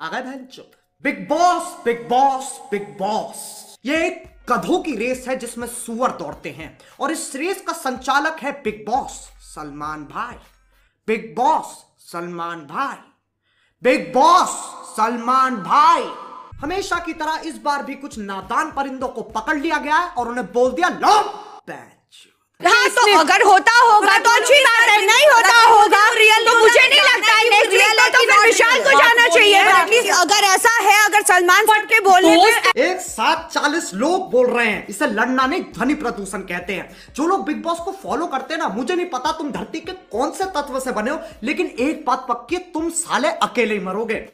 आ बहन चुप Bigg Boss Bigg Boss Bigg Boss ये एक कधों की रेस है जिसमें सुअर दौड़ते हैं और इस रेस का संचालक है बिग बॉस सलमान भाई बिग बॉस सलमान भाई बिग बॉस सलमान भाई हमेशा की तरह इस बार भी कुछ नादान परिंदों को पकड़ लिया गया है और उन्हें बोल दिया लो बैच हाँ, तो अगर होता होगा तो अच्छी बात अगर ऐसा है अगर सलमान फट के रहे हैं एक साथ चालीस लोग बोल रहे हैं इसे लड़ना नहीं ध्वनि प्रदूषण कहते हैं जो लोग बिग बॉस को फॉलो करते हैं ना मुझे नहीं पता तुम धरती के कौन से तत्व से बने हो लेकिन एक बात पक्की तुम साले अकेले ही मरोगे